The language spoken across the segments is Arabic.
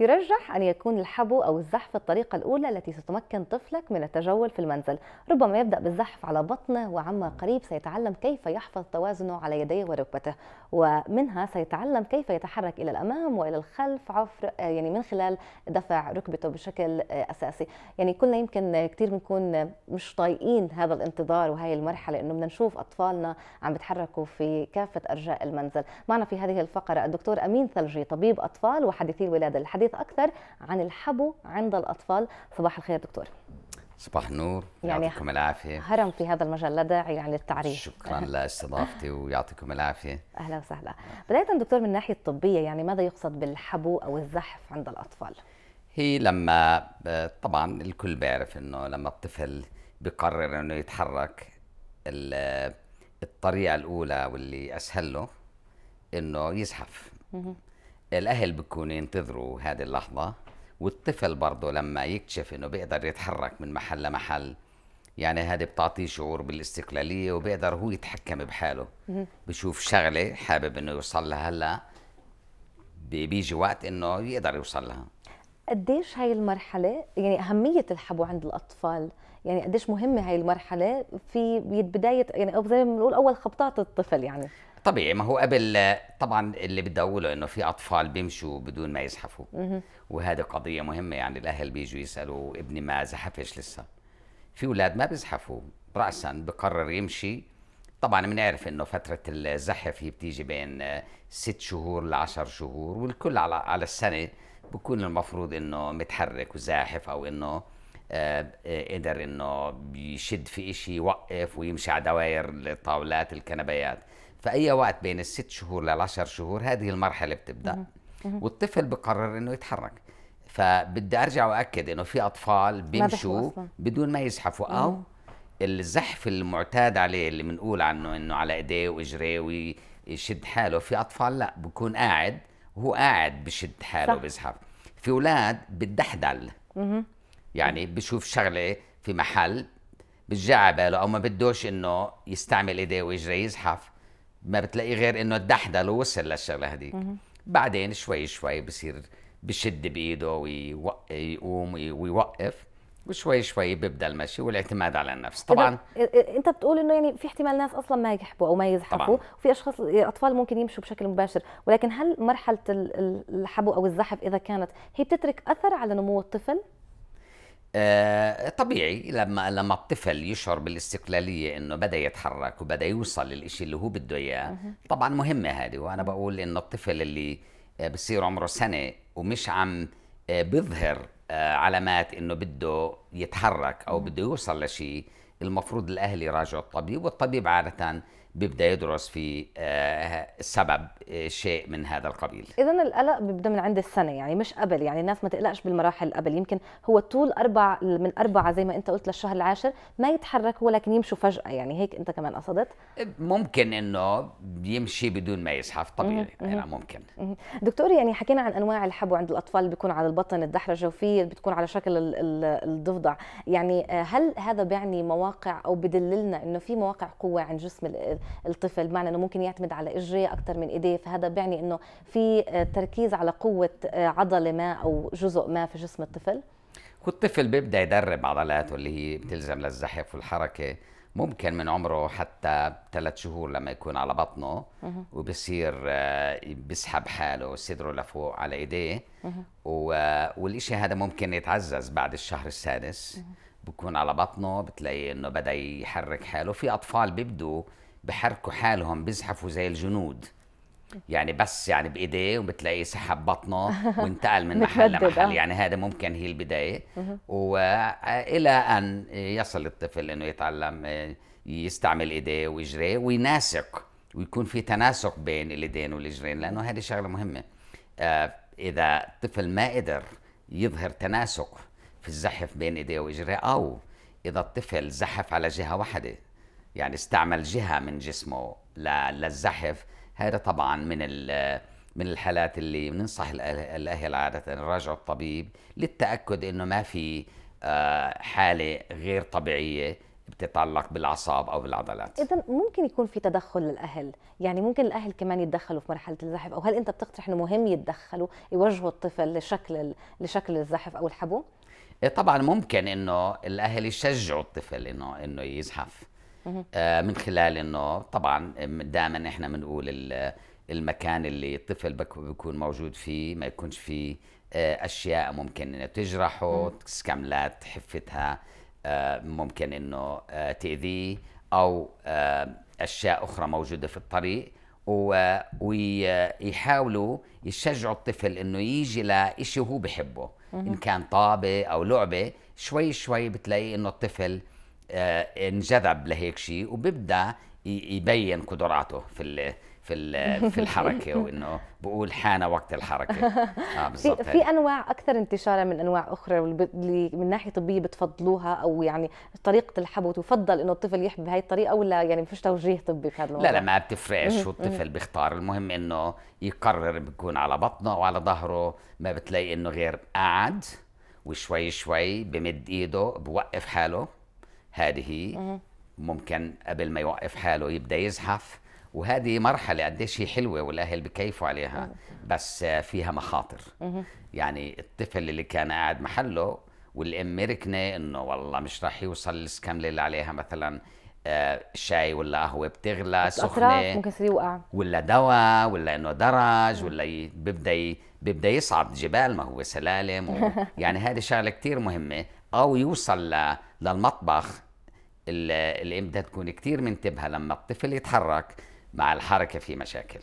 يرجح أن يكون الحبو أو الزحف الطريقة الأولى التي ستمكن طفلك من التجول في المنزل ربما يبدأ بالزحف على بطنه وعما قريب سيتعلم كيف يحفظ توازنه على يديه وركبته ومنها سيتعلم كيف يتحرك إلى الأمام وإلى الخلف عفر آه، يعني من خلال دفع ركبته بشكل آه، أساسي يعني كلنا يمكن كثير بنكون مش طايقين هذا الانتظار وهي المرحلة إنه بدنا نشوف أطفالنا عم بيتحركوا في كافة أرجاء المنزل معنا في هذه الفقرة الدكتور أمين ثلجي طبيب أطفال وحديثي الولادة الحديث الحديث اكثر عن الحبو عند الاطفال صباح الخير دكتور صباح النور يعني يعطيكم العافيه هرم في هذا المجال لا داعي يعني للتعريف شكرا لاستضافتي ويعطيكم العافيه اهلا وسهلا بدايه دكتور من الناحيه الطبيه يعني ماذا يقصد بالحبو او الزحف عند الاطفال هي لما طبعا الكل بيعرف انه لما الطفل بقرر انه يتحرك الطريقه الاولى واللي اسهل له انه يزحف الاهل بكون ينتظروا هذه اللحظه والطفل برضه لما يكتشف انه بيقدر يتحرك من محل لمحل يعني هذه بتعطيه شعور بالاستقلاليه وبيقدر هو يتحكم بحاله بشوف شغله حابب انه يوصل لها هلا بيجي وقت انه يقدر يوصل لها قديش هاي المرحله يعني اهميه الحبو عند الاطفال يعني قديش مهمه هاي المرحله في بدايه يعني او زي ما بنقول اول خبطات الطفل يعني طبيعي ما هو قبل طبعا اللي بتدوله انه في اطفال بيمشوا بدون ما يزحفوا وهذه قضيه مهمه يعني الاهل بيجوا يسالوا ابني ما زحفش لسه في اولاد ما بيزحفوا راسا بقرر يمشي طبعا بنعرف انه فتره الزحف هي بتيجي بين ست شهور لعشر شهور والكل على على السنه بكون المفروض انه متحرك وزاحف او انه آه، قدر انه يشد في شيء يوقف ويمشي على دوائر الطاولات الكنبيات في اي وقت بين الست شهور للعشر شهور هذه المرحله بتبدا والطفل بقرر انه يتحرك فبدي ارجع واكد انه في اطفال بيمشوا بدون ما يزحفوا او الزحف المعتاد عليه اللي بنقول عنه انه على ايديه واجريه ويشد حاله في اطفال لا بكون قاعد وهو قاعد بشد حاله وبزحف في اولاد بتدحدل يعني بشوف شغله في محل بتجي على باله او ما بدوش انه يستعمل ايديه واجريه يزحف ما بتلاقي غير انه تدحدل وصل للشغله هذيك بعدين شوي شوي بصير بشد بايده ويقوم ويوقف وشوي شوي بيبدا المشي والاعتماد على النفس طبعا انت بتقول انه يعني في احتمال ناس اصلا ما يحبوا او ما يزحفوا وفي اشخاص اطفال ممكن يمشوا بشكل مباشر ولكن هل مرحله الحبو او الزحف اذا كانت هي بتترك اثر على نمو الطفل آه طبيعي لما لما الطفل يشعر بالاستقلاليه انه بدا يتحرك وبدا يوصل للإشي اللي هو بده اياه طبعا مهمه هذه وانا بقول انه الطفل اللي آه، بصير عمره سنه ومش عم آه، بيظهر آه، علامات انه بده يتحرك او بده يوصل لشيء المفروض الاهل يراجعوا الطبيب والطبيب عاده بيبدا يدرس في آه، سبب آه، شيء من هذا القبيل اذا القلق بيبدا من عند السنه يعني مش قبل يعني الناس ما تقلقش بالمراحل قبل يمكن هو طول اربع من اربعه زي ما انت قلت للشهر العاشر ما يتحرك ولكن يمشوا فجاه يعني هيك انت كمان قصدت ممكن انه يمشي بدون ما يزحف طبيعي يعني ممكن دكتور يعني حكينا عن انواع الحبو عند الاطفال اللي بيكون على البطن الدحرجه وفي بتكون على شكل الضفدع يعني آه، هل هذا بيعني مواقع مواقع او بدللنا انه في مواقع قوه عند جسم الطفل بمعنى انه ممكن يعتمد على اجريه اكثر من ايديه فهذا بيعني انه في آه، تركيز على قوه آه، عضله ما او جزء ما في جسم الطفل والطفل بيبدا يدرب عضلاته اللي هي بتلزم للزحف والحركه ممكن من عمره حتى ثلاث شهور لما يكون على بطنه وبصير آه، بيسحب حاله صدره لفوق على ايديه والشيء هذا ممكن يتعزز بعد الشهر السادس بكون على بطنه بتلاقي انه بدا يحرك حاله في اطفال بيبدوا بحركوا حالهم بزحفوا زي الجنود يعني بس يعني بايديه وبتلاقيه سحب بطنه وانتقل من محل لمحل آه. يعني هذا ممكن هي البدايه والى ان يصل الطفل انه يتعلم يستعمل ايديه ورجليه ويناسق ويكون في تناسق بين الايدين والاجرين لانه هذه شغله مهمه آه، اذا الطفل ما قدر يظهر تناسق في الزحف بين ايديه واجريه او اذا الطفل زحف على جهه واحده يعني استعمل جهه من جسمه للزحف هذا طبعا من من الحالات اللي بننصح الاهل عاده يراجعوا الطبيب للتاكد انه ما في آه، حاله غير طبيعيه بتتعلق بالاعصاب او بالعضلات اذا ممكن يكون في تدخل للاهل يعني ممكن الاهل كمان يتدخلوا في مرحله الزحف او هل انت بتقترح انه مهم يتدخلوا يوجهوا الطفل لشكل لشكل الزحف او الحبو إيه، طبعا ممكن انه الاهل يشجعوا الطفل انه انه يزحف آه من خلال انه طبعا دائما احنا بنقول المكان اللي الطفل بيكون موجود فيه ما يكونش فيه آه اشياء ممكن انه تجرحه كملات حفتها آه ممكن انه آه، تاذيه او آه، اشياء اخرى موجوده في الطريق ويحاولوا يشجعوا الطفل انه يجي لشيء هو بحبه ان كان طابه او لعبه شوي شوي بتلاقي انه الطفل آه، انجذب لهيك شيء وبيبدا يبين قدراته في في في الحركه وانه بقول حان وقت الحركه آه في في انواع اكثر انتشارا من انواع اخرى اللي من ناحيه طبيه بتفضلوها او يعني طريقه الحبو تفضل انه الطفل يحب بهي الطريقه ولا يعني ما فيش توجيه طبي في هذا الموضوع لا لا ما بتفرقش شو الطفل بيختار المهم انه يقرر بيكون على بطنه وعلى ظهره ما بتلاقي انه غير قاعد وشوي شوي بمد ايده بوقف حاله هذه ممكن قبل ما يوقف حاله يبدا يزحف وهذه مرحله قديش هي حلوه والاهل بكيفوا عليها بس فيها مخاطر يعني الطفل اللي كان قاعد محله والام ركنه انه والله مش راح يوصل السكمله اللي عليها مثلا آه، شاي ولا قهوه بتغلى سخنه ممكن يصير يوقع ولا دواء ولا انه درج ولا بيبدا بيبدا يصعد جبال ما هو سلالم يعني هذه شغله كثير مهمه او يوصل للمطبخ الام بدها تكون كثير منتبهه لما الطفل يتحرك مع الحركه في مشاكل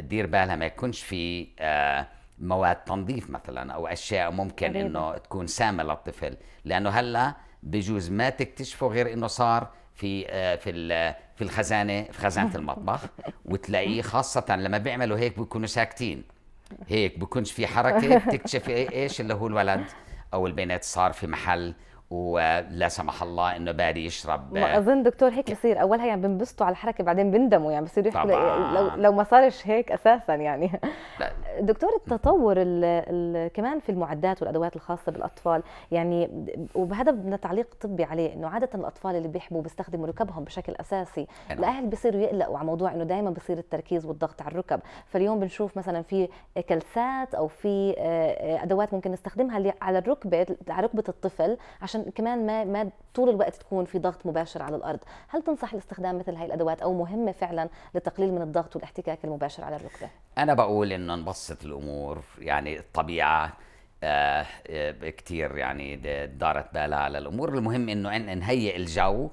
دير بالها ما يكونش في آه، مواد تنظيف مثلا او اشياء ممكن قريبا. انه تكون سامه للطفل لانه هلا بجوز ما تكتشفه غير انه صار في آه، في في الخزانه في خزانه المطبخ وتلاقيه خاصه لما بيعملوا هيك بيكونوا ساكتين هيك بكونش في حركه بتكتشف إيه، ايش اللي هو الولد او البنت صار في محل ولا سمح الله انه بادي يشرب ما اظن دكتور هيك بصير اولها يعني بنبسطوا على الحركه بعدين بندموا يعني بصيروا يحكوا لو لو ما صارش هيك اساسا يعني دكتور التطور الـ الـ كمان في المعدات والادوات الخاصه بالاطفال يعني وبهذا بدنا تعليق طبي عليه انه عاده الاطفال اللي بيحبوا بيستخدموا ركبهم بشكل اساسي أنا. نعم. الاهل بيصيروا يقلقوا على موضوع انه دائما بصير التركيز والضغط على الركب فاليوم بنشوف مثلا في كلسات او في آه، آه، ادوات ممكن نستخدمها على الركبه على ركبه الطفل عشان كمان ما ما طول الوقت تكون في ضغط مباشر على الارض هل تنصح لاستخدام مثل هاي الادوات او مهمه فعلا للتقليل من الضغط والاحتكاك المباشر على الركبه انا بقول انه نبسط الامور يعني الطبيعه آه, آه، كثير يعني دارت بالها على الامور المهم انه إن نهيئ الجو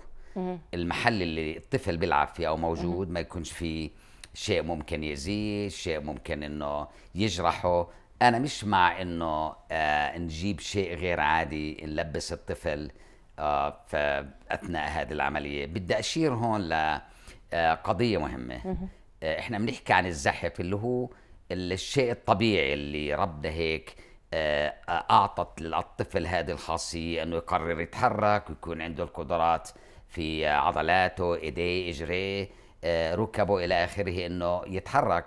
المحل اللي الطفل بيلعب فيه او موجود ما يكونش فيه شيء ممكن يأذيه شيء ممكن انه يجرحه انا مش مع انه آه نجيب شيء غير عادي نلبس الطفل آه اثناء هذه العمليه بدي اشير هون لقضيه آه، مهمه آه، احنا بنحكي عن الزحف اللي هو الشيء الطبيعي اللي ربنا هيك آه، اعطت للطفل هذه الخاصيه انه يقرر يتحرك ويكون عنده القدرات في عضلاته ايديه اجريه ركبه الى اخره انه يتحرك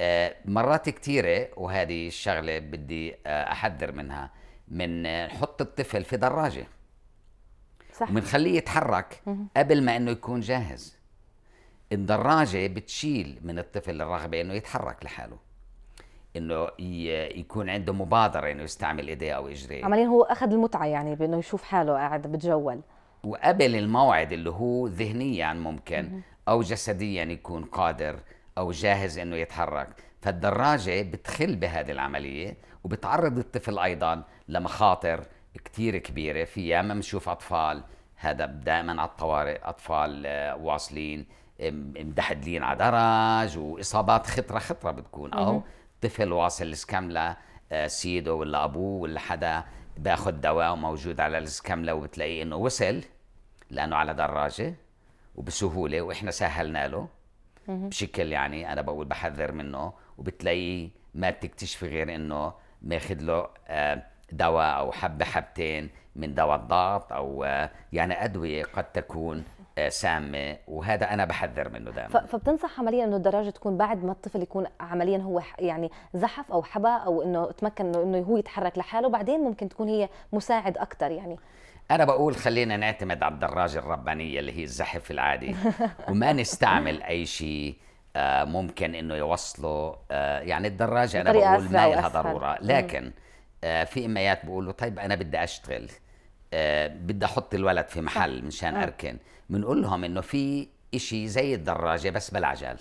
آه، مرات كثيرة وهذه الشغلة بدي آه، أحذر منها من نحط الطفل في دراجة صح وبنخليه يتحرك قبل ما انه يكون جاهز الدراجة بتشيل من الطفل الرغبة انه يتحرك لحاله انه يكون عنده مبادرة انه يستعمل ايديه او اجريه عمليا هو اخذ المتعة يعني بانه يشوف حاله قاعد بتجول وقبل الموعد اللي هو ذهنيا ممكن او جسديا يكون قادر او جاهز انه يتحرك فالدراجه بتخل بهذه العمليه وبتعرض الطفل ايضا لمخاطر كتير كبيره في ياما بنشوف اطفال هذا دائما على الطوارئ اطفال آه، واصلين مدحدلين على درج واصابات خطره خطره بتكون او طفل واصل السكمله آه، سيده ولا ابوه ولا حدا باخذ دواء وموجود على السكمله وبتلاقيه انه وصل لانه على دراجه وبسهوله واحنا سهلنا له بشكل يعني انا بقول بحذر منه وبتلاقيه ما بتكتشفي غير انه ماخذ له آه، دواء او حبه حبتين من دواء الضغط او آه، يعني ادويه قد تكون سامه وهذا انا بحذر منه دائما فبتنصح عمليا انه الدراجه تكون بعد ما الطفل يكون عمليا هو يعني زحف او حبى او انه تمكن انه هو يتحرك لحاله بعدين ممكن تكون هي مساعد اكثر يعني انا بقول خلينا نعتمد على الدراجه الربانيه اللي هي الزحف العادي وما نستعمل اي شيء آه، ممكن انه يوصله آه، يعني الدراجه انا بقول ما لها ضروره لكن آه، في اميات بيقولوا طيب انا بدي اشتغل آه، بدي احط الولد في محل مشان آه. اركن بنقول لهم انه في إشي زي الدراجه بس بالعجل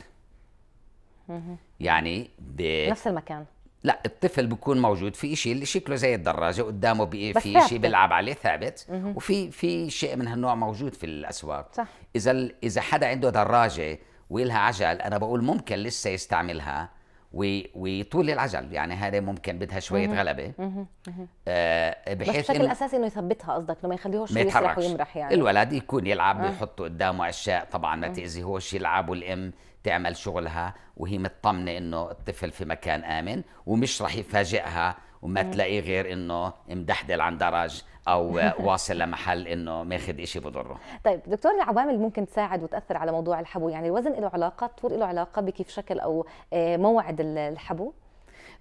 يعني ب... نفس المكان لا الطفل بيكون موجود في شيء اللي شكله زي الدراجه قدامه بي في شيء بيلعب عليه ثابت وفي في شيء من هالنوع موجود في الاسواق صح. اذا اذا حدا عنده دراجه ولها عجل انا بقول ممكن لسه يستعملها ويطول العجل يعني هذا ممكن بدها شويه غلبه آه بحيث بس بشكل اساسي انه يثبتها قصدك انه ما يخليهوش يسرح ويمرح يعني الولد يكون يلعب آه. قدامه اشياء طبعا ما تاذيهوش يلعب والام تعمل شغلها وهي مطمنه انه الطفل في مكان امن ومش رح يفاجئها وما إيه. تلاقيه غير انه مدحدل عن درج او واصل لمحل انه ماخذ شيء بضره طيب دكتور العوامل اللي ممكن تساعد وتاثر على موضوع الحبو يعني الوزن له علاقه الطول له علاقه بكيف شكل او آه، موعد الحبو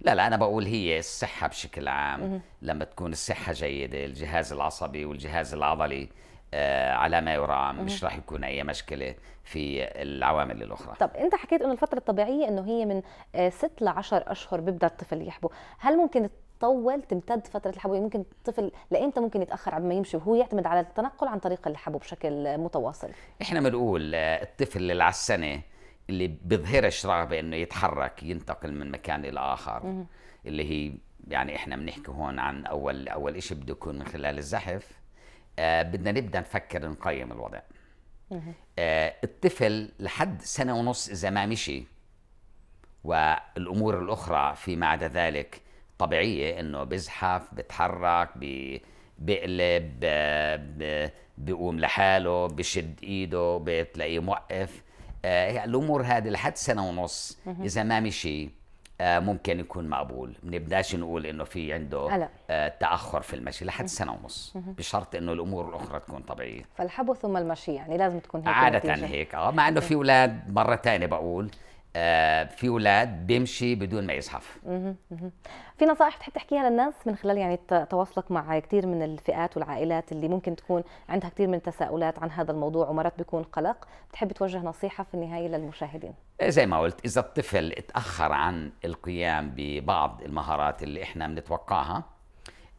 لا لا انا بقول هي الصحه بشكل عام لما تكون الصحه جيده الجهاز العصبي والجهاز العضلي آه، على ما يرام مش راح يكون اي مشكله في العوامل الاخرى طب انت حكيت انه الفتره الطبيعيه انه هي من 6 ل 10 اشهر بيبدا الطفل يحبو هل ممكن تطول تمتد فتره الحبوب يعني ممكن الطفل لامتى ممكن يتاخر عما يمشي وهو يعتمد على التنقل عن طريق الحبوب بشكل متواصل احنا بنقول الطفل اللي على السنه اللي بيظهرش رغبه انه يتحرك ينتقل من مكان الى اخر مم. اللي هي يعني احنا بنحكي هون عن اول اول شيء بده يكون من خلال الزحف آه بدنا نبدا نفكر نقيم الوضع آه الطفل لحد سنه ونص اذا ما مشي والامور الاخرى فيما عدا ذلك طبيعيه انه بزحف بتحرك بقلب بقوم لحاله بشد ايده بتلاقيه موقف آه الامور هذه لحد سنه ونص اذا ما مشي آه ممكن يكون مقبول بنبداش نقول انه في عنده آه تاخر في المشي لحد سنه ونص بشرط انه الامور الاخرى تكون طبيعيه فالحبو ثم المشي يعني لازم تكون هيك عاده هيك اه مع انه في اولاد مره ثانيه بقول آه، في اولاد بيمشي بدون ما يزحف في نصائح بتحب تحكيها للناس من خلال يعني تواصلك مع كثير من الفئات والعائلات اللي ممكن تكون عندها كثير من التساؤلات عن هذا الموضوع ومرات بيكون قلق بتحب توجه نصيحه في النهايه للمشاهدين إيه، زي ما قلت اذا الطفل اتاخر عن القيام ببعض المهارات اللي احنا بنتوقعها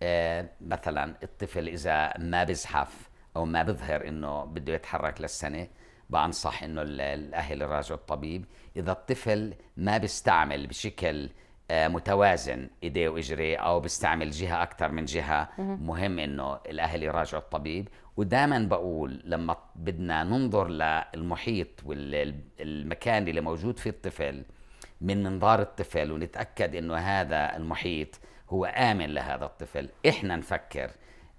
آه، مثلا الطفل اذا ما بزحف او ما بظهر انه بده يتحرك للسنه بنصح انه الاهل يراجعوا الطبيب اذا الطفل ما بيستعمل بشكل آه، متوازن ايديه واجريه او بيستعمل جهه اكثر من جهه مهم انه الاهل يراجعوا الطبيب ودائما بقول لما بدنا ننظر للمحيط والمكان اللي موجود فيه الطفل من منظار الطفل ونتاكد انه هذا المحيط هو امن لهذا الطفل احنا نفكر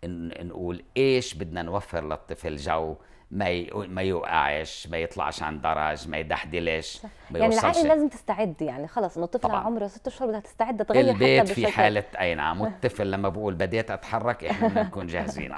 نقول ايش بدنا نوفر للطفل جو ما ما يوقعش ما يطلعش عن درج ما يدحدلش ما يعني العائله لازم تستعد يعني خلص انه الطفل عمره ست اشهر بدها تستعد تغير البيت حتى في حاله اي نعم والطفل لما بقول بديت اتحرك احنا بدنا نكون جاهزين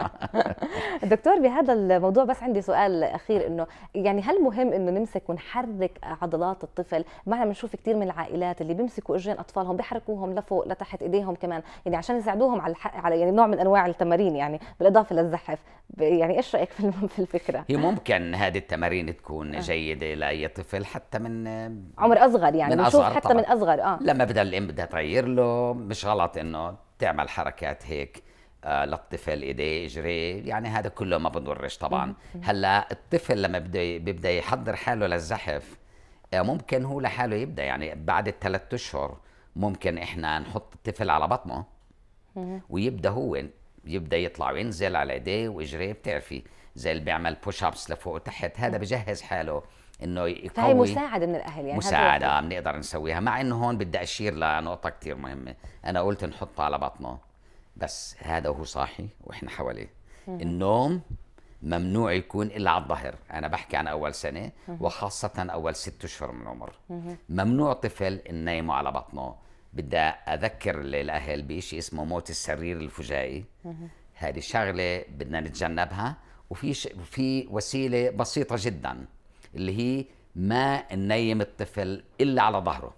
دكتور بهذا الموضوع بس عندي سؤال اخير انه يعني هل مهم انه نمسك ونحرك عضلات الطفل معنا بنشوف كثير من العائلات اللي بيمسكوا اجرين اطفالهم بيحركوهم لفوق لتحت ايديهم كمان يعني عشان يساعدوهم على, على يعني نوع من انواع التمارين يعني بالاضافه للزحف يعني ايش رايك في الفكره كبيره هي ممكن هذه التمارين تكون أه. جيده لاي طفل حتى من عمر اصغر يعني من أصغر حتى طبعًا. من اصغر اه لما بدها الام بدها تغير له مش غلط انه تعمل حركات هيك آه للطفل ايديه اجريه يعني هذا كله ما بضرش طبعا هلا الطفل لما بده بيبدا يحضر حاله للزحف آه، ممكن هو لحاله يبدا يعني بعد الثلاث اشهر ممكن احنا نحط الطفل على بطنه ويبدا هو يبدا يطلع وينزل على ايديه واجريه بتعرفي زي اللي بيعمل بوش ابس لفوق وتحت هذا بجهز حاله انه يقوي فهي مساعده من الاهل يعني مساعده بنقدر نسويها مع انه هون بدي اشير لنقطه كثير مهمه انا قلت نحطه على بطنه بس هذا وهو صاحي واحنا حواليه النوم ممنوع يكون الا على الظهر انا بحكي عن اول سنه وخاصه اول ست اشهر من العمر ممنوع طفل ننيمه على بطنه بدي اذكر الاهل بشيء اسمه موت السرير الفجائي هذه شغله بدنا نتجنبها وفي ش... في وسيله بسيطه جدا اللي هي ما ننيم الطفل الا على ظهره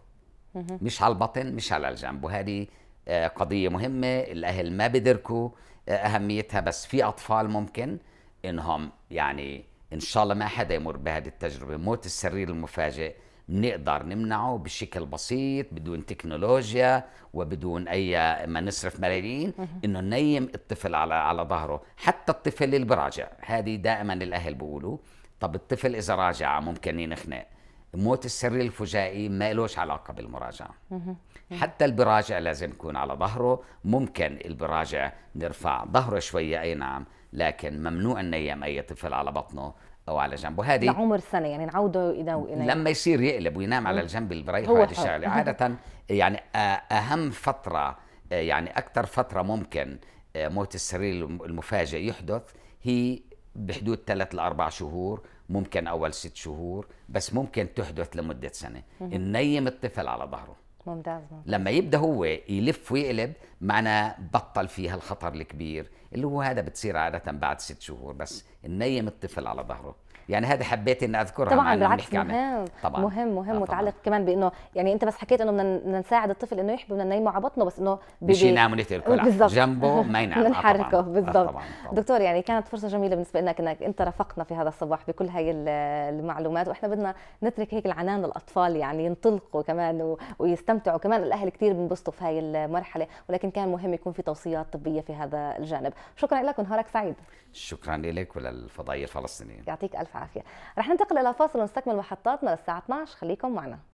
مش على البطن مش على الجنب وهذه آه، قضيه مهمه الاهل ما بيدركوا آه، اهميتها بس في اطفال ممكن انهم يعني ان شاء الله ما حدا يمر بهذه التجربه موت السرير المفاجئ بنقدر نمنعه بشكل بسيط بدون تكنولوجيا وبدون اي ما نصرف ملايين انه ننيم الطفل على على ظهره حتى الطفل اللي براجع هذه دائما الاهل بيقولوا طب الطفل اذا راجع ممكن ينخنق الموت السري الفجائي ما لهش علاقة بالمراجعة حتى البراجع لازم يكون على ظهره ممكن البراجع نرفع ظهره شوية أي نعم لكن ممنوع نيم أي طفل على بطنه او على جنبه هذه لعمر سنه يعني نعوده الى لما يصير يقلب وينام على الجنب اللي بريحه هذه الشغله عاده يعني اهم فتره يعني اكثر فتره ممكن موت السرير المفاجئ يحدث هي بحدود ثلاث لاربع شهور ممكن اول ست شهور بس ممكن تحدث لمده سنه ننيم الطفل على ظهره ممتاز, ممتاز. لما يبدا هو يلف ويقلب معنا بطل فيها الخطر الكبير اللي هو هذا بتصير عاده بعد ست شهور بس ننيم الطفل على ظهره يعني هذا حبيت اني اذكرها طبعا بالعكس مهم طبعا مهم مهم آه متعلق كمان بانه يعني انت بس حكيت انه بدنا نساعد الطفل انه يحبي بدنا ننيمه على بطنه بس انه مش ينام ونتركه بالضبط جنبه ما ينام آه، نحركه آه، بالضبط دكتور يعني كانت فرصه جميله بالنسبه لك انك انت رافقنا في هذا الصباح بكل هاي المعلومات واحنا بدنا نترك هيك العنان للاطفال يعني ينطلقوا كمان ويستمتعوا كمان الاهل كثير بنبسطوا في هاي المرحله ولكن كان مهم يكون في توصيات طبيه في هذا الجانب شكرا لك ونهارك سعيد شكرا لك وللفضائيه الفلسطينيه يعطيك الف والعافيه رح ننتقل الى فاصل ونستكمل محطاتنا للساعه 12 خليكم معنا